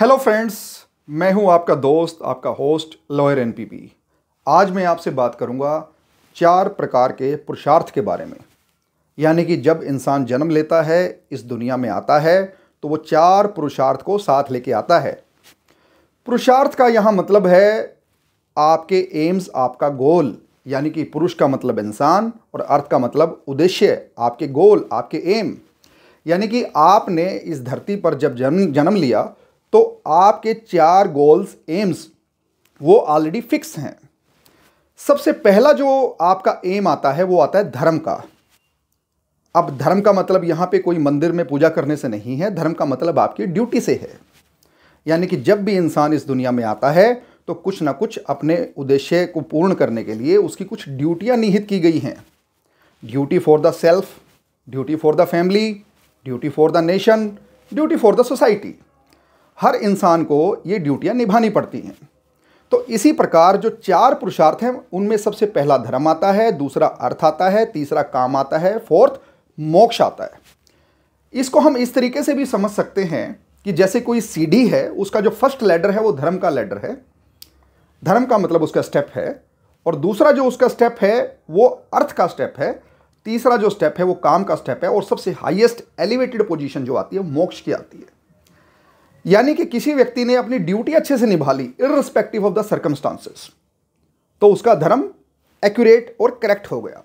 hello friends मैं हूं आपका दोस्त आपका होस्ट लॉयर एनपीपी आज मैं आपसे बात करूंगा चार प्रकार के पुरुषार्थ के बारे में यानी कि जब इंसान जन्म लेता है इस दुनिया में आता है तो वो चार पुरुषार्थ को साथ लेके आता है पुरुषार्थ का यहाँ मतलब है आपके एम्स आपका गोल यानी कि पुरुष का मतलब इंसान और अर्थ का मतलब उद्देश्य आपके गोल आपके एम यानी कि आपने इस धरती पर जब जन्म जन्म लिया तो आपके चार गोल्स एम्स वो ऑलरेडी फिक्स हैं सबसे पहला जो आपका एम आता है वो आता है धर्म का अब धर्म का मतलब यहाँ पे कोई मंदिर में पूजा करने से नहीं है धर्म का मतलब आपकी ड्यूटी से है यानी कि जब भी इंसान इस दुनिया में आता है तो कुछ ना कुछ अपने उद्देश्य को पूर्ण करने के लिए उसकी कुछ ड्यूटियाँ निहित की गई हैं duty for the self duty for the family duty for the nation duty for the society हर इंसान को ये ड्यूटियाँ निभानी पड़ती हैं तो इसी प्रकार जो चार पुरुषार्थ हैं उनमें सबसे पहला धर्म आता है दूसरा अर्थ आता है तीसरा काम आता है फोर्थ मोक्ष आता है इसको हम इस तरीके से भी समझ सकते हैं कि जैसे कोई सीढ़ी है उसका जो फर्स्ट लेडर है वो धर्म का लेडर है धर्म का मतलब उसका स्टेप है और दूसरा जो उसका स्टेप है वो अर्थ का स्टेप है तीसरा जो स्टेप है वो काम का स्टेप है और सबसे हाईएस्ट एलिवेटेड पोजीशन जो आती है मोक्ष की आती है यानी कि किसी व्यक्ति ने अपनी ड्यूटी अच्छे से निभा ली इरिस्पेक्टिव ऑफ द सर्कमस्टांसेस तो उसका धर्म एक्यूरेट और करेक्ट हो गया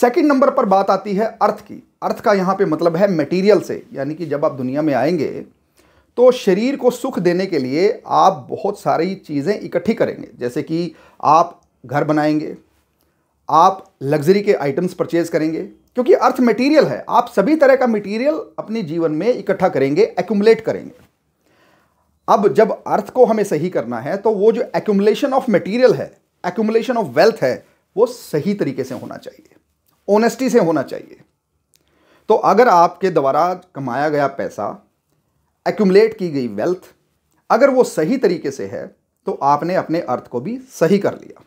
सेकंड नंबर पर बात आती है अर्थ की अर्थ का यहाँ पे मतलब है मटेरियल से यानी कि जब आप दुनिया में आएंगे तो शरीर को सुख देने के लिए आप बहुत सारी चीज़ें इकट्ठी करेंगे जैसे कि आप घर बनाएंगे आप लग्जरी के आइटम्स परचेज करेंगे क्योंकि अर्थ मटेरियल है आप सभी तरह का मटेरियल अपने जीवन में इकट्ठा करेंगे एक्यूमुलेट करेंगे अब जब अर्थ को हमें सही करना है तो वो जो एक्यूमुलेशन ऑफ मटेरियल है एक्यूमुलेशन ऑफ वेल्थ है वो सही तरीके से होना चाहिए ऑनेस्टी से होना चाहिए तो अगर आपके द्वारा कमाया गया पैसा एक्यूमुलेट की गई वेल्थ अगर वो सही तरीके से है तो आपने अपने अर्थ को भी सही कर लिया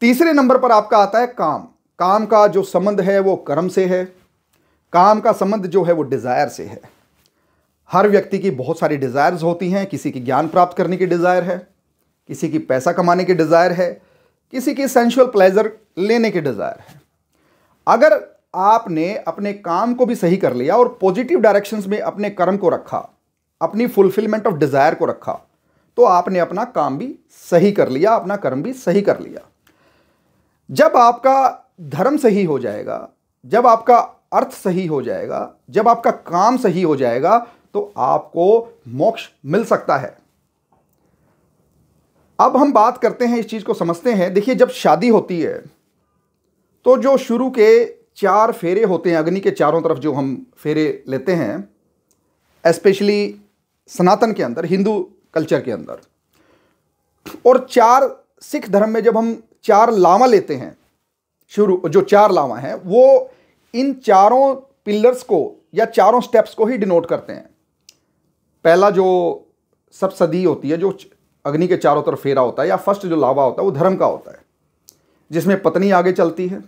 तीसरे नंबर पर आपका आता है काम काम का जो संबंध है वो कर्म से है काम का संबंध जो है वो डिज़ायर से है हर व्यक्ति की बहुत सारी डिज़ायर्स होती हैं किसी की ज्ञान प्राप्त करने की डिज़ायर है किसी की पैसा कमाने की डिज़ायर है किसी की सेंशुअल प्लेजर लेने की डिज़ायर है अगर आपने अपने काम को भी सही कर लिया और पॉजिटिव डायरेक्शंस में अपने कर्म को रखा अपनी फुलफिलमेंट ऑफ डिज़ायर को रखा तो आपने अपना काम भी सही कर लिया अपना कर्म भी सही कर लिया जब आपका धर्म सही हो जाएगा जब आपका अर्थ सही हो जाएगा जब आपका काम सही हो जाएगा तो आपको मोक्ष मिल सकता है अब हम बात करते हैं इस चीज़ को समझते हैं देखिए जब शादी होती है तो जो शुरू के चार फेरे होते हैं अग्नि के चारों तरफ जो हम फेरे लेते हैं स्पेशली सनातन के अंदर हिंदू कल्चर के अंदर और चार सिख धर्म में जब हम चार लामा लेते हैं शुरू जो चार लावा हैं वो इन चारों पिलर्स को या चारों स्टेप्स को ही डिनोट करते हैं पहला जो सब सदी होती है जो अग्नि के चारों तरफ फेरा होता है या फर्स्ट जो लावा होता है वो धर्म का होता है जिसमें पत्नी आगे चलती है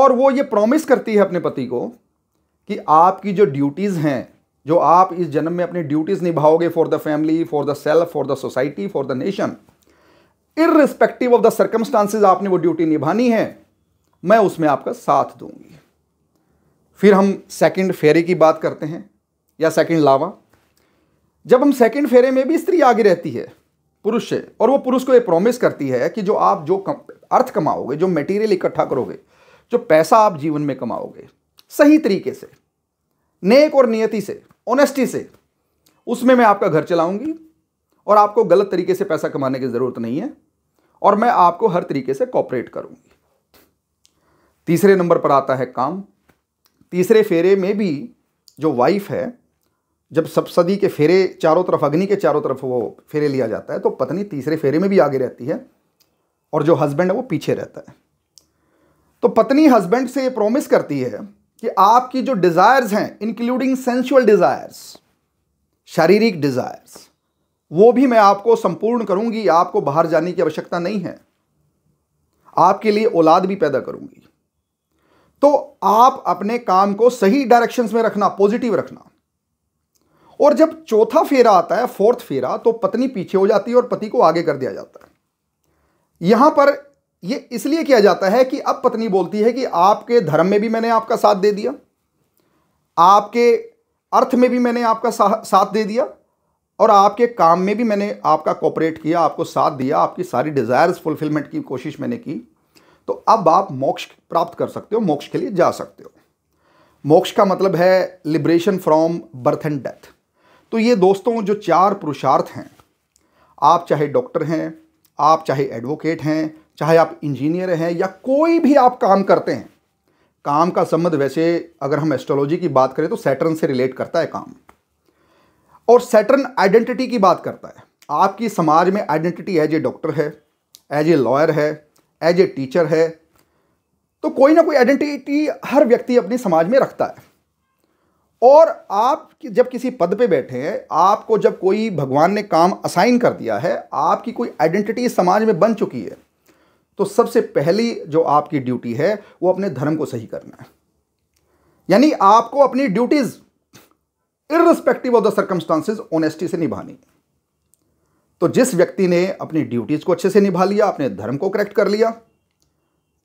और वो ये प्रॉमिस करती है अपने पति को कि आपकी जो ड्यूटीज़ हैं जो आप इस जन्म में अपनी ड्यूटीज़ निभाओगे for the family for the self for the society for the nation irrespective of the circumstances आपने वो ड्यूटी निभानी है मैं उसमें आपका साथ दूंगी फिर हम सेकंड फेरे की बात करते हैं या सेकंड लावा जब हम सेकंड फेरे में भी स्त्री आगे रहती है पुरुष से और वो पुरुष को ये प्रॉमिस करती है कि जो आप जो कम, अर्थ कमाओगे जो मटेरियल इकट्ठा करोगे जो पैसा आप जीवन में कमाओगे सही तरीके से नेक और नियति से ऑनेस्टी से उसमें मैं आपका घर चलाऊंगी और आपको गलत तरीके से पैसा कमाने की ज़रूरत नहीं है और मैं आपको हर तरीके से कॉपरेट करूँगी तीसरे नंबर पर आता है काम तीसरे फेरे में भी जो वाइफ है जब सप्सदी के फेरे चारों तरफ अग्नि के चारों तरफ वो फेरे लिया जाता है तो पत्नी तीसरे फेरे में भी आगे रहती है और जो हस्बैंड है वो पीछे रहता है तो पत्नी हस्बैंड से ये प्रॉमिस करती है कि आपकी जो डिज़ायर्स हैं इंक्लूडिंग सेंशुअल डिज़ायर्स शारीरिक डिज़ायर्स वो भी मैं आपको संपूर्ण करूंगी आपको बाहर जाने की आवश्यकता नहीं है आपके लिए औलाद भी पैदा करूंगी तो आप अपने काम को सही डायरेक्शंस में रखना पॉजिटिव रखना और जब चौथा फेरा आता है फोर्थ फेरा तो पत्नी पीछे हो जाती है और पति को आगे कर दिया जाता है यहां पर यह इसलिए किया जाता है कि अब पत्नी बोलती है कि आपके धर्म में भी मैंने आपका साथ दे दिया आपके अर्थ में भी मैंने आपका साथ दे दिया और आपके काम में भी मैंने आपका कॉपरेट किया आपको साथ दिया आपकी सारी डिज़ायर्स फुलफिलमेंट की कोशिश मैंने की तो अब आप मोक्ष प्राप्त कर सकते हो मोक्ष के लिए जा सकते हो मोक्ष का मतलब है liberation from birth and death तो ये दोस्तों जो चार पुरुषार्थ हैं आप चाहे डॉक्टर हैं आप चाहे एडवोकेट हैं चाहे आप इंजीनियर हैं या कोई भी आप काम करते हैं काम का संबंध वैसे अगर हम एस्ट्रोलॉजी की बात करें तो सैटर्न से रिलेट करता है काम और सैटर्न आइडेंटिटी की बात करता है आपकी समाज में आइडेंटिटी एज ए डॉक्टर है एज ए लॉयर है एज ए टीचर है तो कोई ना कोई आइडेंटिटी हर व्यक्ति अपने समाज में रखता है और आप जब किसी पद पे बैठे हैं आपको जब कोई भगवान ने काम असाइन कर दिया है आपकी कोई आइडेंटिटी समाज में बन चुकी है तो सबसे पहली जो आपकी ड्यूटी है वो अपने धर्म को सही करना है यानी आपको अपनी duties irrespective of the circumstances honesty से निभानी तो जिस व्यक्ति ने अपनी ड्यूटीज़ को अच्छे से निभा लिया अपने धर्म को करेक्ट कर लिया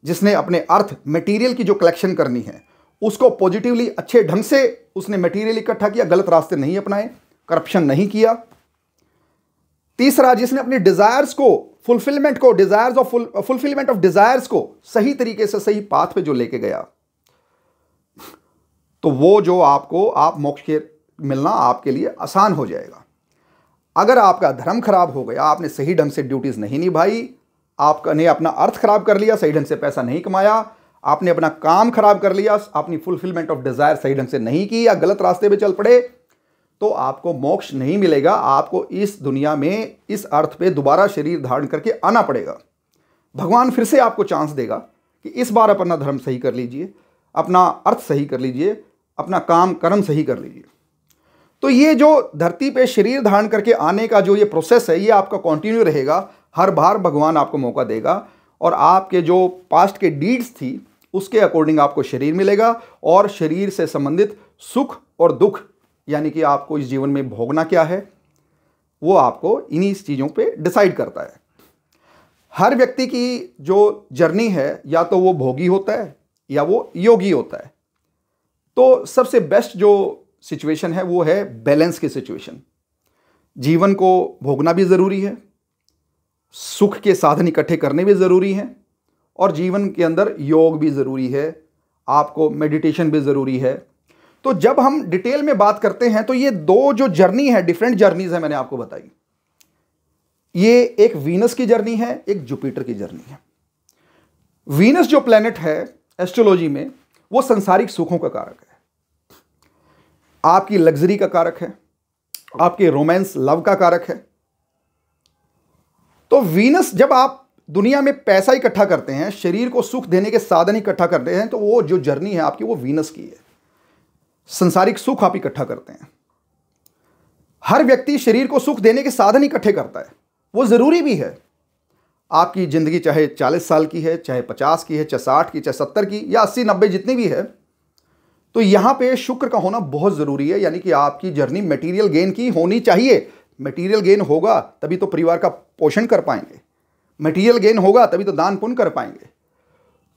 जिसने अपने अर्थ मटेरियल की जो कलेक्शन करनी है उसको पॉजिटिवली अच्छे ढंग से उसने मटेरियल इकट्ठा किया गलत रास्ते नहीं अपनाए करप्शन नहीं किया तीसरा जिसने अपने डिज़ायर्स को फुलफिलमेंट को desires of fulfilment of desires को सही तरीके से सही पाथ पे जो लेके गया तो वो जो आपको आप मोक्ष के मिलना आपके लिए आसान हो जाएगा अगर आपका धर्म खराब हो गया आपने सही ढंग से ड्यूटीज़ नहीं निभाई आपने अपना अर्थ खराब कर लिया सही ढंग से पैसा नहीं कमाया आपने अपना काम खराब कर लिया अपनी फुलफिलमेंट ऑफ डिज़ायर सही ढंग से नहीं की या गलत रास्ते पर चल पड़े तो आपको मोक्ष नहीं मिलेगा आपको इस दुनिया में इस अर्थ पे दोबारा शरीर धारण करके आना पड़ेगा भगवान फिर से आपको चांस देगा कि इस बार अपना धर्म सही कर लीजिए अपना अर्थ सही कर लीजिए अपना काम कर्म सही कर लीजिए तो ये जो धरती पे शरीर धारण करके आने का जो ये प्रोसेस है ये आपका कंटिन्यू रहेगा हर बार भगवान आपको मौका देगा और आपके जो पास्ट के डीड्स थी उसके अकॉर्डिंग आपको शरीर मिलेगा और शरीर से संबंधित सुख और दुख यानी कि आपको इस जीवन में भोगना क्या है वो आपको इन्हीं चीज़ों पे डिसाइड करता है हर व्यक्ति की जो जर्नी है या तो वो भोगी होता है या वो योगी होता है तो सबसे बेस्ट जो सिचुएशन है वो है बैलेंस की सिचुएशन जीवन को भोगना भी ज़रूरी है सुख के साधन इकट्ठे करने भी ज़रूरी हैं और जीवन के अंदर योग भी ज़रूरी है आपको मेडिटेशन भी ज़रूरी है तो जब हम डिटेल में बात करते हैं तो ये दो जो जर्नी है डिफरेंट जर्नीज है मैंने आपको बताई ये एक वीनस की जर्नी है एक जुपिटर की जर्नी है वीनस जो प्लेनेट है एस्ट्रोलॉजी में वो संसारिक सुखों का कारक है आपकी लग्जरी का कारक है आपके रोमांस लव का कारक है तो वीनस जब आप दुनिया में पैसा इकट्ठा करते हैं शरीर को सुख देने के साधन इकट्ठा करते हैं तो वो जो जर्नी है आपकी वो वीनस की है संसारिक सुख आप इकट्ठा करते हैं हर व्यक्ति शरीर को सुख देने के साधन इकट्ठे करता है वो ज़रूरी भी है आपकी ज़िंदगी चाहे 40 साल की है चाहे 50 की है चाहे 60 की चाहे 70 की या 80 90 जितनी भी है तो यहां पे शुक्र का होना बहुत ज़रूरी है यानी कि आपकी जर्नी मटेरियल गेन की होनी चाहिए मटेरियल गेन होगा तभी तो परिवार का पोषण कर पाएंगे मटेरियल गेन होगा तभी तो दान पुण्य कर पाएंगे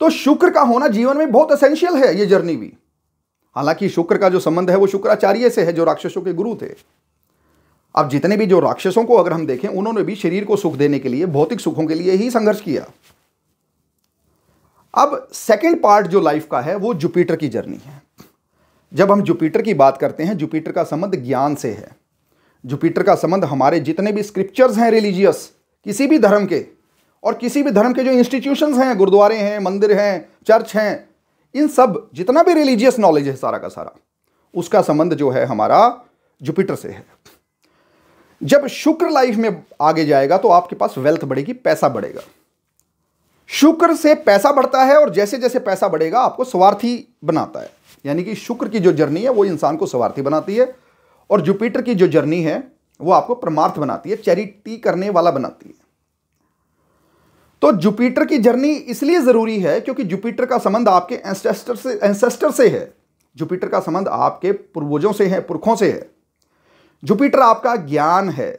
तो शुक्र का होना जीवन में बहुत असेंशियल है ये जर्नी भी हालांकि शुक्र का जो संबंध है वो शुक्राचार्य से है जो राक्षसों के गुरु थे अब जितने भी जो राक्षसों को अगर हम देखें उन्होंने भी शरीर को सुख देने के लिए भौतिक सुखों के लिए ही संघर्ष किया अब सेकेंड पार्ट जो लाइफ का है वो जुपिटर की जर्नी है जब हम जुपिटर की बात करते हैं जुपिटर का संबंध ज्ञान से है जुपिटर का संबंध हमारे जितने भी स्क्रिप्चर्स हैं रिलीजियस किसी भी धर्म के और किसी भी धर्म के जो इंस्टीट्यूशंस हैं गुरुद्वारे हैं मंदिर हैं चर्च हैं इन सब जितना भी रिलीजियस नॉलेज है सारा का सारा उसका संबंध जो है हमारा जुपिटर से है जब शुक्र लाइफ में आगे जाएगा तो आपके पास वेल्थ बढ़ेगी पैसा बढ़ेगा शुक्र से पैसा बढ़ता है और जैसे जैसे पैसा बढ़ेगा आपको स्वार्थी बनाता है यानी कि शुक्र की जो जर्नी है वो इंसान को स्वार्थी बनाती है और जुपिटर की जो जर्नी है वो आपको परमार्थ बनाती है चैरिटी करने वाला बनाती है तो जुपिटर की जर्नी इसलिए ज़रूरी है क्योंकि जुपिटर का संबंध आपके एंसेस्टर से एंसेस्टर से है जुपिटर का संबंध आपके पूर्वजों से है पुरखों से है जुपिटर आपका ज्ञान है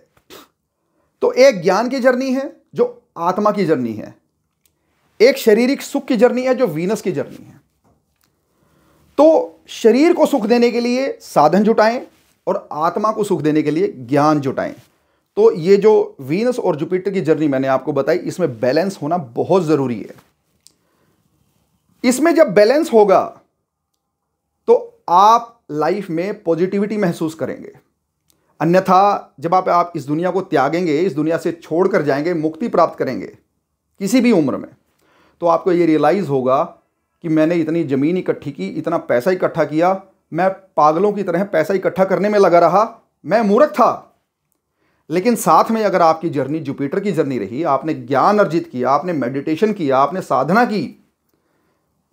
तो एक ज्ञान की जर्नी है जो आत्मा की जर्नी है एक शारीरिक सुख की जर्नी है जो वीनस की जर्नी है तो शरीर को सुख देने के लिए साधन जुटाएं और आत्मा को सुख देने के लिए ज्ञान जुटाएं तो ये जो वीनस और जुपिटर की जर्नी मैंने आपको बताई इसमें बैलेंस होना बहुत ज़रूरी है इसमें जब बैलेंस होगा तो आप लाइफ में पॉजिटिविटी महसूस करेंगे अन्यथा जब आप आप इस दुनिया को त्यागेंगे इस दुनिया से छोड़कर जाएंगे मुक्ति प्राप्त करेंगे किसी भी उम्र में तो आपको ये रियलाइज़ होगा कि मैंने इतनी ज़मीन इकट्ठी की इतना पैसा इकट्ठा किया मैं पागलों की तरह पैसा इकट्ठा करने में लगा रहा मैं मूर्ख था लेकिन साथ में अगर आपकी जर्नी जुपिटर की जर्नी रही आपने ज्ञान अर्जित किया आपने मेडिटेशन किया आपने साधना की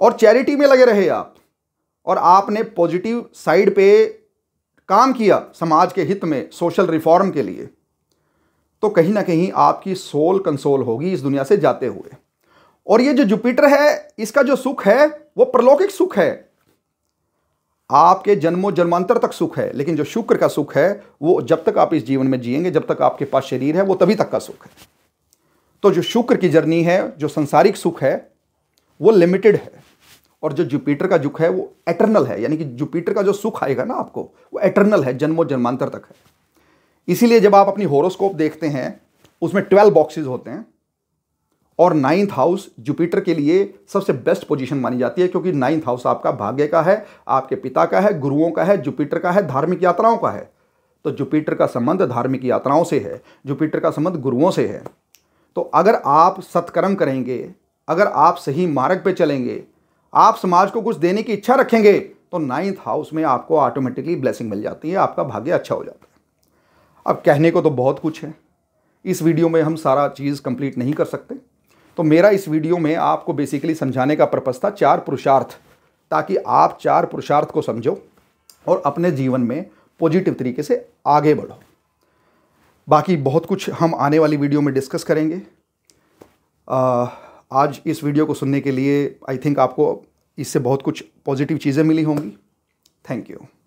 और चैरिटी में लगे रहे आप और आपने पॉजिटिव साइड पे काम किया समाज के हित में सोशल रिफॉर्म के लिए तो कहीं ना कहीं आपकी सोल कंसोल होगी इस दुनिया से जाते हुए और ये जो जुपिटर है इसका जो सुख है वो प्रलौकिक सुख है आपके जन्मों जन्मांतर तक सुख है लेकिन जो शुक्र का सुख है वो जब तक आप इस जीवन में जिएंगे जब तक आपके पास शरीर है वो तभी तक का सुख है तो जो शुक्र की जर्नी है जो संसारिक सुख है वो लिमिटेड है और जो जुपिटर का जुख है वो एटर्नल है यानी कि जुपिटर का जो सुख आएगा ना आपको वो एटर्नल है जन्मों जन्मांतर तक है इसीलिए जब आप अपनी होरोस्कोप देखते हैं उसमें ट्वेल्व बॉक्सेज होते हैं और नाइन्थ हाउस जुपिटर के लिए सबसे बेस्ट पोजीशन मानी जाती है क्योंकि नाइन्थ हाउस आपका भाग्य का है आपके पिता का है गुरुओं का है जुपिटर का है धार्मिक यात्राओं का है तो जुपिटर का संबंध धार्मिक यात्राओं से है जुपिटर का संबंध गुरुओं से है तो अगर आप सत्कर्म करेंगे अगर आप सही मार्ग पर चलेंगे आप समाज को कुछ देने की इच्छा रखेंगे तो नाइन्थ हाउस में आपको ऑटोमेटिकली ब्लेसिंग मिल जाती है आपका भाग्य अच्छा हो जाता है अब कहने को तो बहुत कुछ है इस वीडियो में हम सारा चीज़ कंप्लीट नहीं कर सकते तो मेरा इस वीडियो में आपको बेसिकली समझाने का पर्पज़ था चार पुरुषार्थ ताकि आप चार पुरुषार्थ को समझो और अपने जीवन में पॉजिटिव तरीके से आगे बढ़ो बाकी बहुत कुछ हम आने वाली वीडियो में डिस्कस करेंगे आ, आज इस वीडियो को सुनने के लिए आई थिंक आपको इससे बहुत कुछ पॉजिटिव चीज़ें मिली होंगी थैंक यू